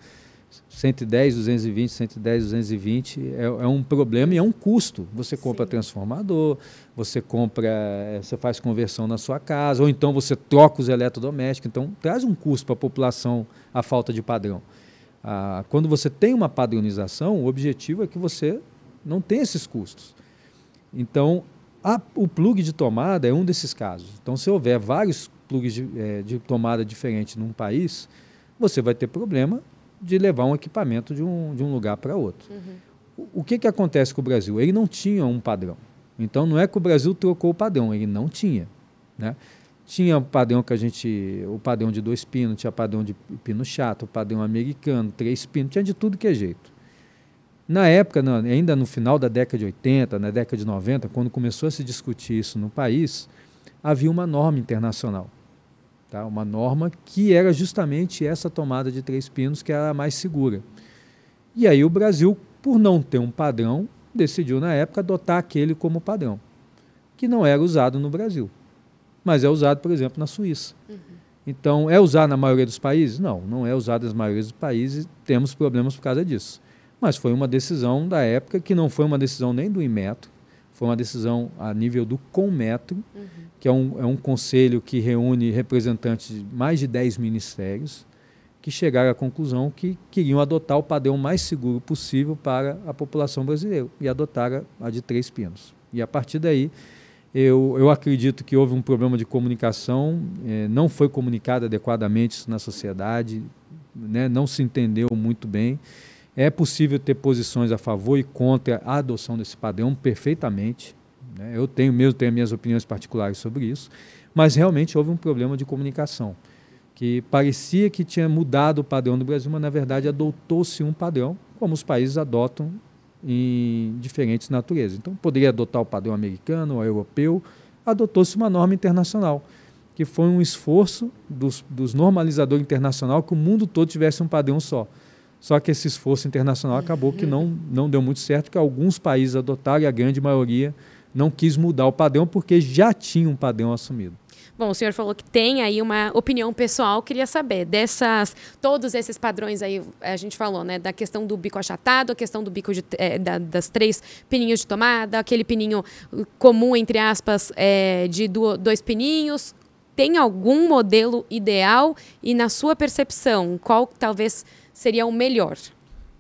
110, 220, 110, 220 é, é um problema e é um custo. Você compra Sim. transformador, você compra, é, você faz conversão na sua casa, ou então você troca os eletrodomésticos. Então, traz um custo para a população a falta de padrão. Ah, quando você tem uma padronização, o objetivo é que você não tenha esses custos. Então, a, o plug de tomada é um desses casos. Então, se houver vários plugs de, é, de tomada diferentes num país, você vai ter problema de levar um equipamento de um, de um lugar para outro. Uhum. O, o, que, que acontece com o Brasil? Ele não tinha um padrão. Então, não é que o Brasil trocou o padrão, ele não tinha. Né? Tinha o padrão que a gente. o padrão de dois pinos, tinha padrão de pino chato, o padrão americano, três pinos, tinha de tudo que é jeito. Na época, ainda no final da década de 80, na década de 90, quando começou a se discutir isso no país, havia uma norma internacional. Tá? Uma norma que era justamente essa tomada de três pinos, que era a mais segura. E aí o Brasil, por não ter um padrão, decidiu na época adotar aquele como padrão, que não era usado no Brasil, mas é usado, por exemplo, na Suíça. Uhum. Então, é usado na maioria dos países? Não, não é usado nas maioria dos países, temos problemas por causa disso. Mas foi uma decisão da época que não foi uma decisão nem do IMETRO, foi uma decisão a nível do CONMETRO, uhum. que é um, é um conselho que reúne representantes de mais de 10 ministérios, que chegaram à conclusão que queriam adotar o padrão mais seguro possível para a população brasileira e adotaram a de três pinos. E a partir daí, eu, eu acredito que houve um problema de comunicação, eh, não foi comunicado adequadamente na sociedade, né, não se entendeu muito bem. É possível ter posições a favor e contra a adoção desse padrão perfeitamente. Né? Eu tenho mesmo tenho minhas opiniões particulares sobre isso, mas realmente houve um problema de comunicação que parecia que tinha mudado o padrão do Brasil, mas na verdade adotou-se um padrão, como os países adotam em diferentes naturezas. Então poderia adotar o padrão americano ou europeu, adotou-se uma norma internacional que foi um esforço dos, dos normalizadores internacional que o mundo todo tivesse um padrão só. Só que esse esforço internacional acabou que não, não deu muito certo, que alguns países adotaram e a grande maioria não quis mudar o padrão porque já tinha um padrão assumido. Bom, o senhor falou que tem aí uma opinião pessoal, queria saber dessas todos esses padrões aí a gente falou, né, da questão do bico achatado, a questão do bico de, é, da, das três pininhos de tomada, aquele pininho comum entre aspas é, de dois pininhos. Tem algum modelo ideal e na sua percepção qual talvez seria o melhor?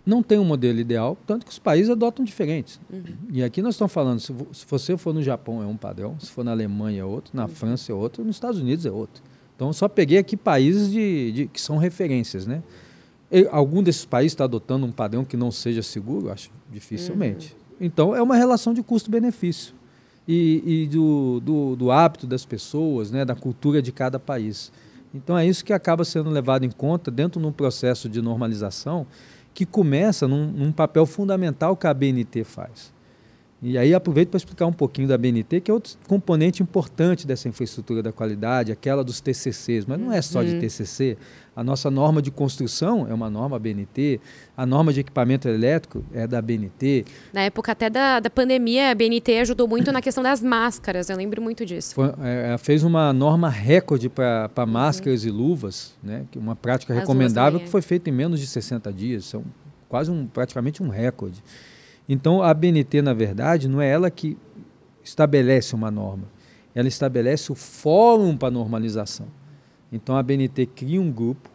Não tem um modelo ideal, tanto que os países adotam diferentes. Uhum. E aqui nós estamos falando, se, você for no Japão é um padrão, se for na Alemanha é outro, na uhum. França é outro, nos Estados Unidos é outro. Então, só peguei aqui países de, de que são referências, né? E, algum desses países está adotando um padrão que não seja seguro? Acho dificilmente. Uhum. Então, é uma relação de custo-benefício e, e do, do, do, hábito das pessoas, né? Da cultura de cada país. Então é isso que acaba sendo levado em conta dentro de um processo de normalização que começa num, num papel fundamental que a BNT faz. E aí aproveito para explicar um pouquinho da BNT, que é outro componente importante dessa infraestrutura da qualidade, aquela dos TCCs, mas não é só de uhum. TCC. A nossa norma de construção é uma norma BNT, a norma de equipamento elétrico é da BNT. Na época até da, da pandemia, a BNT ajudou muito na questão das máscaras, eu lembro muito disso. Foi, é, fez uma norma recorde para uhum. máscaras uhum. e luvas, né? uma prática As recomendável que foi é. feita em menos de 60 dias, são quase um, praticamente um recorde. Então, a BNT na verdade, não é ela que estabelece uma norma, ela estabelece o fórum para normalização. Então, a BNT cria um grupo,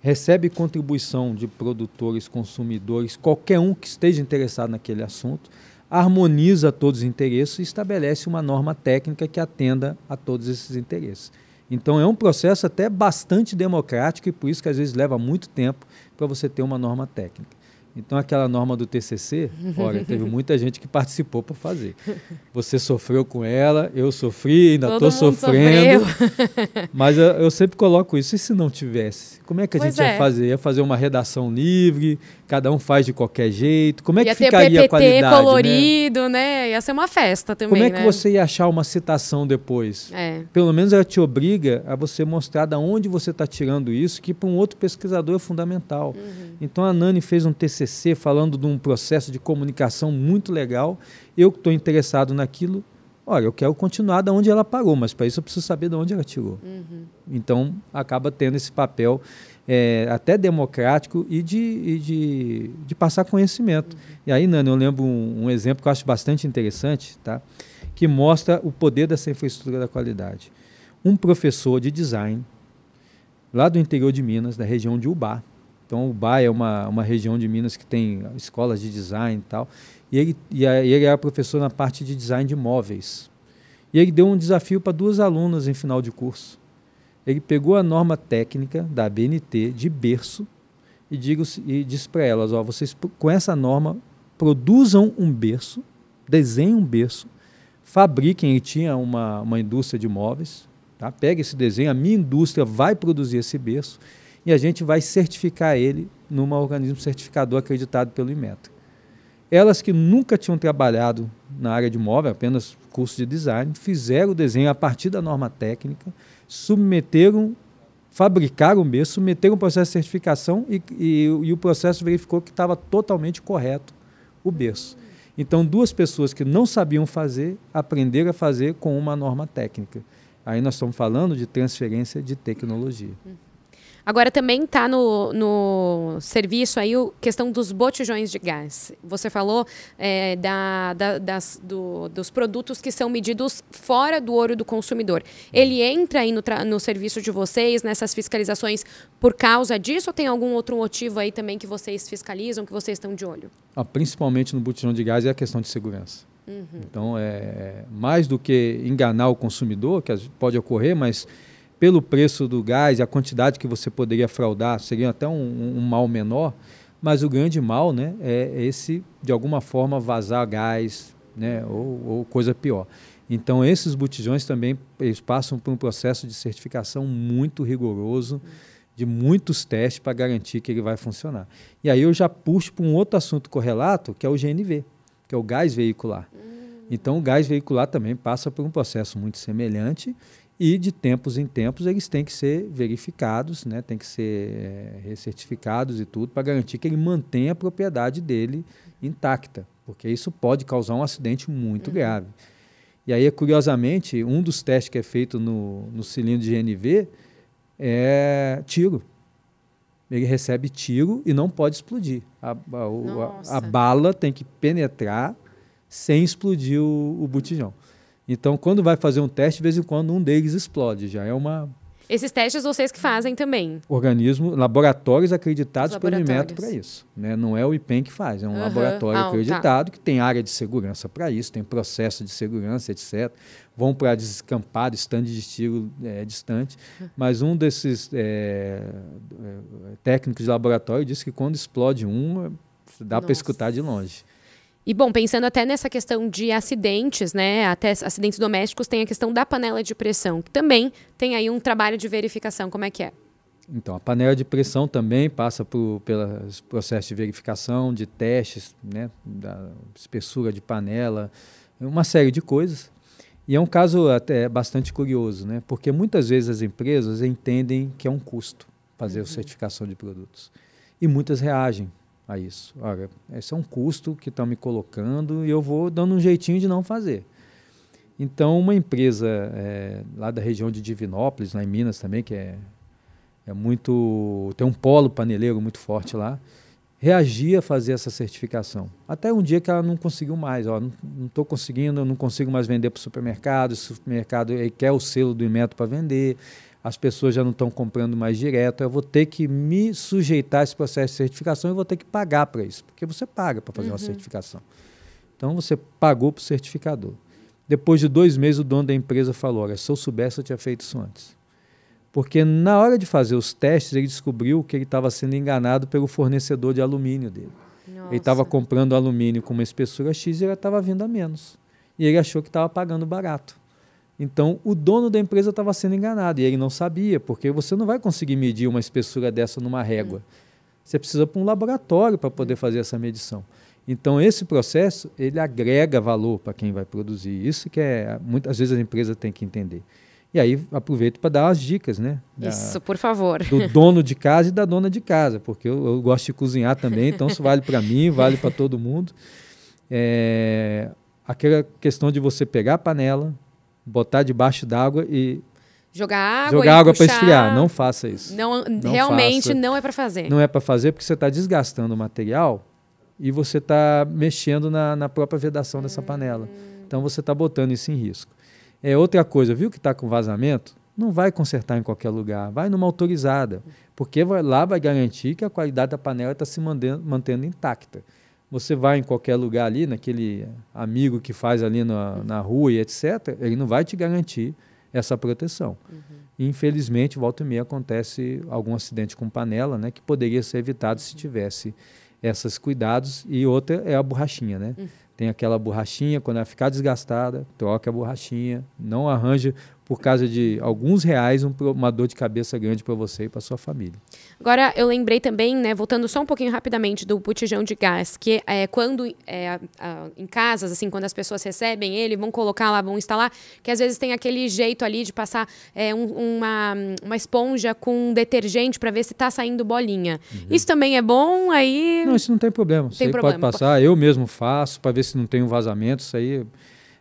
recebe contribuição de produtores, consumidores, qualquer um que esteja interessado naquele assunto, harmoniza todos os interesses e estabelece uma norma técnica que atenda a todos esses interesses. Então é um processo até bastante democrático e por isso que às vezes leva muito tempo para você ter uma norma técnica. Então, aquela norma do TCC, olha, teve muita gente que participou para fazer. Você sofreu com ela, eu sofri, ainda estou sofrendo. Sofreu. Mas eu, eu, sempre coloco isso. E se não tivesse? Como é que a pois gente é. ia fazer? Ia fazer uma redação livre, cada um faz de qualquer jeito? Como é ia que ficaria PPT a qualidade? Né? colorido, né? né? Ia ser uma festa também. Como é né? que você ia achar uma citação depois? É. Pelo menos ela te obriga a você mostrar de onde você está tirando isso, que para um outro pesquisador é fundamental. Uhum. Então, a Nani fez um TCC falando de um processo de comunicação muito legal. Eu estou interessado naquilo, olha, eu quero continuar da onde ela parou, mas para isso eu preciso saber de onde ela tirou. Uhum. Então, acaba tendo esse papel é, até democrático e de, e de, de, passar conhecimento. Uhum. E aí, Nani, eu lembro um, um, exemplo que eu acho bastante interessante, tá? que mostra o poder dessa infraestrutura da qualidade. Um professor de design, lá do interior de Minas, da região de Ubar, então o Bahia é uma, uma região de Minas que tem escolas de design e tal. E ele, e a, ele era é professor na parte de design de móveis. E ele deu um desafio para duas alunas em final de curso. Ele pegou a norma técnica da BNT de berço e, digo, e disse para elas: ó, vocês com essa norma produzam um berço, desenhem um berço, fabriquem. Ele tinha uma, uma indústria de móveis. Tá? Pega esse desenho, a minha indústria vai produzir esse berço e a gente vai certificar ele num organismo certificador acreditado pelo IMETA. Elas que nunca tinham trabalhado na área de móvel, apenas curso de design, fizeram o desenho a partir da norma técnica, submeteram, fabricaram o mesmo, submeteram o processo de certificação e, e, e o processo verificou que estava totalmente correto o berço. Então, duas pessoas que não sabiam fazer aprenderam a fazer com uma norma técnica. Aí nós estamos falando de transferência de tecnologia. Uhum. Agora também está no, no serviço aí a questão dos botijões de gás. Você falou é, da, da, das, do, dos produtos que são medidos fora do ouro do consumidor. Ele entra aí no, no serviço de vocês, nessas fiscalizações, por causa disso ou tem algum outro motivo aí também que vocês fiscalizam, que vocês estão de olho? Ah, principalmente no botijão de gás é a questão de segurança. Uhum. Então, é mais do que enganar o consumidor, que pode ocorrer, mas pelo preço do gás, a quantidade que você poderia fraudar seria até um, um mal menor, mas o grande mal né, é, é esse, de alguma forma, vazar gás né, ou, ou coisa pior. Então, esses botijões também eles passam por um processo de certificação muito rigoroso, de muitos testes para garantir que ele vai funcionar. E aí eu já puxo para um outro assunto correlato, que é o GNV, que é o gás veicular. Hum. Então, o gás veicular também passa por um processo muito semelhante e de tempos em tempos eles têm que ser verificados, né? têm que ser é, recertificados e tudo para garantir que ele mantenha a propriedade dele intacta, porque isso pode causar um acidente muito uhum. grave. E aí, curiosamente, um dos testes que é feito no, no cilindro de GNV é tiro. Ele recebe tiro e não pode explodir. A, a, a, a bala tem que penetrar sem explodir o, o botijão. Então, quando vai fazer um teste, de vez em quando um deles explode. Já é uma. Esses testes vocês que fazem também. Organismo, laboratórios acreditados pelo IMET para isso. Né? Não é o IPEM que faz, é um uhum. laboratório ah, tá. acreditado tá. que tem área de segurança para isso, tem processo de segurança, etc. Vão para descampado, estande de estilo é, distante. Mas um desses é, é, técnicos de laboratório disse que quando explode um, dá para escutar de longe. E bom, pensando até nessa questão de acidentes, né, até acidentes domésticos, tem a questão da panela de pressão, que também tem aí um trabalho de verificação, como é que é? Então, a panela de pressão também passa por pelos processos de verificação, de testes, né, da espessura de panela, uma série de coisas. E é um caso até bastante curioso, né, porque muitas vezes as empresas entendem que é um custo fazer uhum. a certificação de produtos. E muitas reagem, a isso. Olha, esse é um custo que estão tá me colocando e eu vou dando um jeitinho de não fazer. Então, uma empresa é, lá da região de Divinópolis, lá em Minas também, que é, é muito. tem um polo paneleiro muito forte lá, reagia a fazer essa certificação. Até um dia que ela não conseguiu mais, ó, não estou conseguindo, não consigo mais vender para o supermercado, o supermercado quer o selo do Inmetro para vender as pessoas já não estão comprando mais direto, eu vou ter que me sujeitar a esse processo de certificação e vou ter que pagar para isso, porque você paga para fazer uhum. uma certificação. Então você pagou para o certificador. Depois de dois meses, o dono da empresa falou: Olha, se eu soubesse, eu tinha feito isso antes. Porque na hora de fazer os testes, ele descobriu que ele estava sendo enganado pelo fornecedor de alumínio dele. Nossa. Ele estava comprando alumínio com uma espessura X e ele estava vindo a menos. E ele achou que estava pagando barato. Então, o dono da empresa estava sendo enganado e ele não sabia, porque você não vai conseguir medir uma espessura dessa numa régua. Você precisa para um laboratório para poder fazer essa medição. Então, esse processo, ele agrega valor para quem vai produzir. Isso que é, muitas vezes a empresa tem que entender. E aí, aproveito para dar as dicas, né? Da, Isso, por favor. Do dono de casa e da dona de casa, porque eu, eu gosto de cozinhar também, então isso vale para mim, vale para todo mundo. É, aquela questão de você pegar a panela, botar debaixo d'água e jogar água, jogar água para esfriar. Não faça isso. Não, não realmente faça. não é para fazer. Não é para fazer porque você está desgastando o material e você está mexendo na, na, própria vedação dessa panela. Hum. Então você está botando isso em risco. É outra coisa, viu que está com vazamento? Não vai consertar em qualquer lugar, vai numa autorizada, porque vai, lá vai garantir que a qualidade da panela está se mantendo, mantendo intacta. Você vai em qualquer lugar ali, naquele amigo que faz ali na, na rua e etc., ele não vai te garantir essa proteção. Uhum. Infelizmente, volta e meia acontece algum acidente com panela, né, que poderia ser evitado se tivesse esses cuidados. E outra é a borrachinha, né? Uhum. Tem aquela borrachinha, quando ela ficar desgastada, troca a borrachinha, não arranja por causa de alguns reais, um, uma dor de cabeça grande para você e para sua família. Agora, eu lembrei também, né, voltando só um pouquinho rapidamente do botijão de gás, que é, é quando é, a, em casas, assim, quando as pessoas recebem ele, vão colocar lá, vão instalar, que às vezes tem aquele jeito ali de passar é, um, uma, uma esponja com detergente para ver se está saindo bolinha. Uhum. Isso também é bom, aí... Não, isso não tem problema. Tem problema. pode passar, eu mesmo faço para ver se não tem um vazamento, isso aí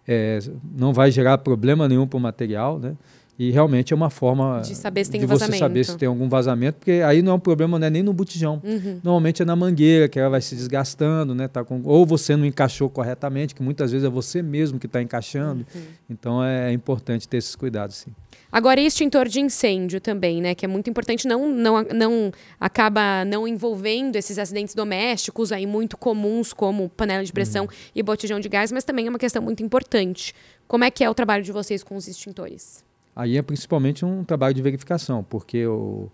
é, não vai gerar problema nenhum para o material, né? E realmente é uma forma de saber se tem de você saber se tem algum vazamento, porque aí não é um problema né, nem no botijão. Uhum. Normalmente é na mangueira, que ela vai se desgastando, né? Tá com, ou você não encaixou corretamente, que muitas vezes é você mesmo que está encaixando. Uhum. Então é importante ter esses cuidados, sim. Agora, extintor de incêndio também, né? Que é muito importante, não, não, não acaba não envolvendo esses acidentes domésticos aí muito comuns, como panela de pressão uhum. e botijão de gás, mas também é uma questão muito importante. Como é que é o trabalho de vocês com os extintores? Aí é principalmente um trabalho de verificação, porque o,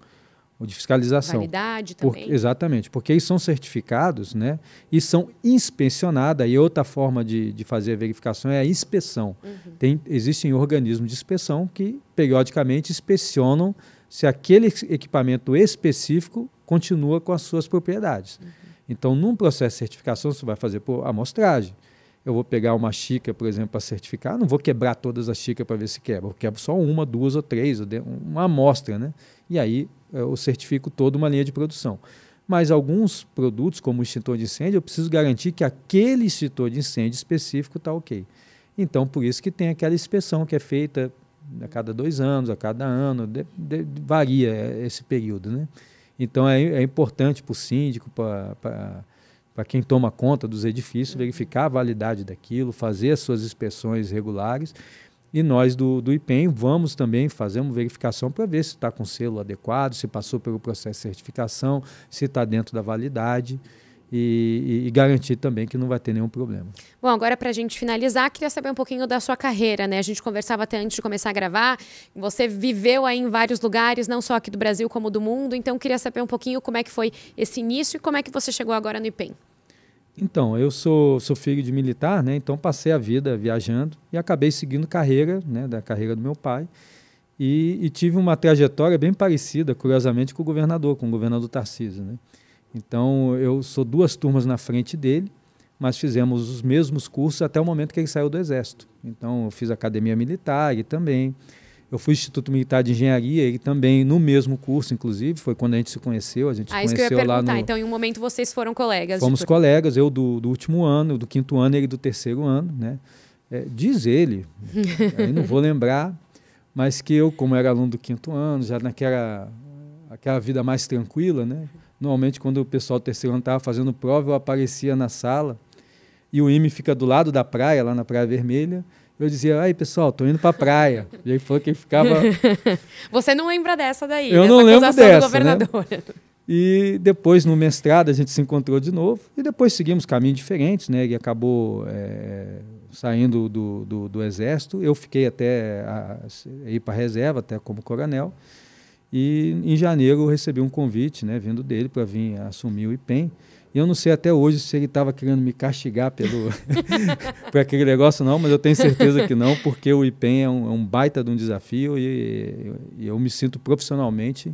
o de fiscalização. Validade também. Por, exatamente, porque eles são certificados né, e são inspecionados. E é outra forma de, de fazer a verificação é a inspeção. Uhum. Tem, existem organismos de inspeção que periodicamente inspecionam se aquele equipamento específico continua com as suas propriedades. Uhum. Então, num processo de certificação, você vai fazer por amostragem eu vou pegar uma xícara, por exemplo, para certificar, não vou quebrar todas as xícaras para ver se quebra, eu quebro só uma, duas ou três, uma amostra, né? E aí eh, eu certifico toda uma linha de produção. Mas alguns produtos, como o extintor de incêndio, eu preciso garantir que aquele extintor de incêndio específico está ok. Então, por isso que tem aquela inspeção que é feita a cada dois anos, a cada ano, de, de, varia esse período, né? Então, é, é importante para o síndico, para para quem toma conta dos edifícios, verificar a validade daquilo, fazer as suas inspeções regulares. E nós do, do IPEM vamos também fazer uma verificação para ver se está com selo adequado, se passou pelo processo de certificação, se está dentro da validade e, e, garantir também que não vai ter nenhum problema. Bom, agora para a gente finalizar, queria saber um pouquinho da sua carreira, né? A gente conversava até antes de começar a gravar. Você viveu aí em vários lugares, não só aqui do Brasil como do mundo. Então queria saber um pouquinho como é que foi esse início e como é que você chegou agora no IPEM. Então, eu sou, sou filho de militar, né? Então passei a vida viajando e acabei seguindo carreira, né? Da carreira do meu pai. E, e tive uma trajetória bem parecida, curiosamente, com o governador, com o governador Tarcísio, né? Então eu sou duas turmas na frente dele, mas fizemos os mesmos cursos até o momento que ele saiu do Exército. Então eu fiz academia militar e também. Eu fui Instituto Militar de Engenharia, ele também no mesmo curso, inclusive, foi quando a gente se conheceu, a gente ah, isso conheceu isso que eu ia lá perguntar. no. Então, em um momento vocês foram colegas. Fomos de... Tipo colegas, eu do, do último ano, do quinto ano, e ele do terceiro ano, né? É, diz ele, aí não vou lembrar, mas que eu, como era aluno do quinto ano, já naquela aquela vida mais tranquila, né? Normalmente, quando o pessoal do terceiro ano estava fazendo prova, eu aparecia na sala e o IME fica do lado da praia, lá na Praia Vermelha. Eu dizia, aí pessoal, tô indo para a praia. E ele falou que ele ficava. Você não lembra dessa daí? Eu não lembro dessa. Né? E depois, no mestrado, a gente se encontrou de novo e depois seguimos caminhos diferentes, né? Ele acabou é, saindo do, do, do, exército. Eu fiquei até a, a ir para reserva, até como coronel. E em janeiro eu recebi um convite, né, vindo dele para vir assumir o IPEM. E eu não sei até hoje se ele estava querendo me castigar pelo por aquele negócio, não, mas eu tenho certeza que não, porque o IPEM é um, é um baita de um desafio e, e eu me sinto profissionalmente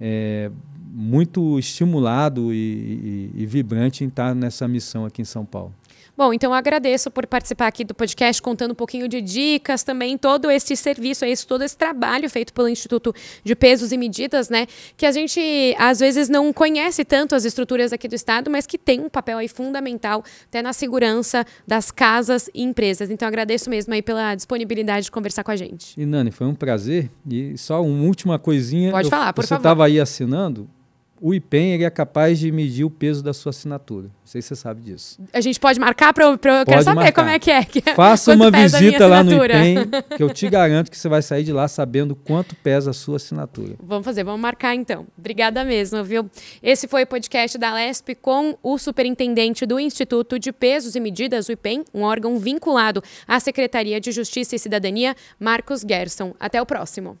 é, muito estimulado e, e, e vibrante em estar nessa missão aqui em São Paulo. Bom, então agradeço por participar aqui do podcast, contando um pouquinho de dicas também, todo esse serviço, isso, todo esse trabalho feito pelo Instituto de Pesos e Medidas, né? Que a gente às vezes não conhece tanto as estruturas aqui do Estado, mas que tem um papel aí fundamental até na segurança das casas e empresas. Então agradeço mesmo aí pela disponibilidade de conversar com a gente. E Nani, foi um prazer. E só uma última coisinha. Pode eu, por você favor. Você estava aí assinando o IPEN ele é capaz de medir o peso da sua assinatura. Não sei se você sabe disso. A gente pode marcar para eu quero saber marcar. como é que é. Que é, Faça uma visita lá no IPEN, que eu te garanto que você vai sair de lá sabendo quanto pesa a sua assinatura. Vamos fazer, vamos marcar então. Obrigada mesmo, viu? Esse foi o podcast da LESP com o superintendente do Instituto de Pesos e Medidas, o IPEN, um órgão vinculado à Secretaria de Justiça e Cidadania, Marcos Gerson. Até o próximo.